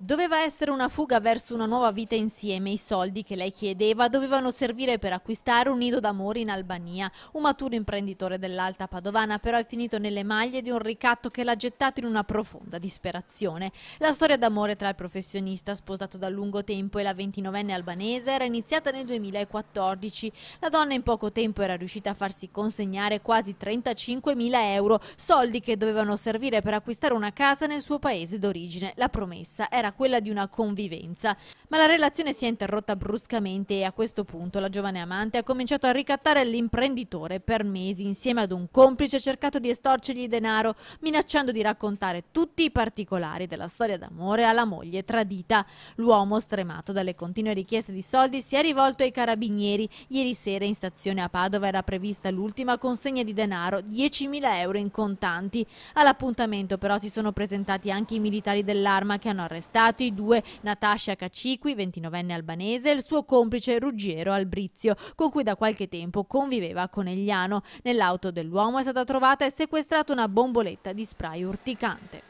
Doveva essere una fuga verso una nuova vita insieme, i soldi che lei chiedeva dovevano servire per acquistare un nido d'amore in Albania. Un maturo imprenditore dell'Alta Padovana però è finito nelle maglie di un ricatto che l'ha gettato in una profonda disperazione. La storia d'amore tra il professionista sposato da lungo tempo e la 29enne albanese era iniziata nel 2014. La donna in poco tempo era riuscita a farsi consegnare quasi 35.000 euro, soldi che dovevano servire per acquistare una casa nel suo paese d'origine. La promessa era era quella di una convivenza. Ma la relazione si è interrotta bruscamente e a questo punto la giovane amante ha cominciato a ricattare l'imprenditore per mesi insieme ad un complice ha cercato di estorcergli denaro, minacciando di raccontare tutti i particolari della storia d'amore alla moglie tradita. L'uomo, stremato dalle continue richieste di soldi, si è rivolto ai carabinieri. Ieri sera in stazione a Padova era prevista l'ultima consegna di denaro, 10.000 euro in contanti. All'appuntamento però si sono presentati anche i militari dell'arma che hanno arrestato arrestato i due Natasha Caciqui, 29enne albanese, e il suo complice Ruggiero Albrizio, con cui da qualche tempo conviveva a Conegliano. Nell'auto dell'uomo è stata trovata e sequestrata una bomboletta di spray urticante.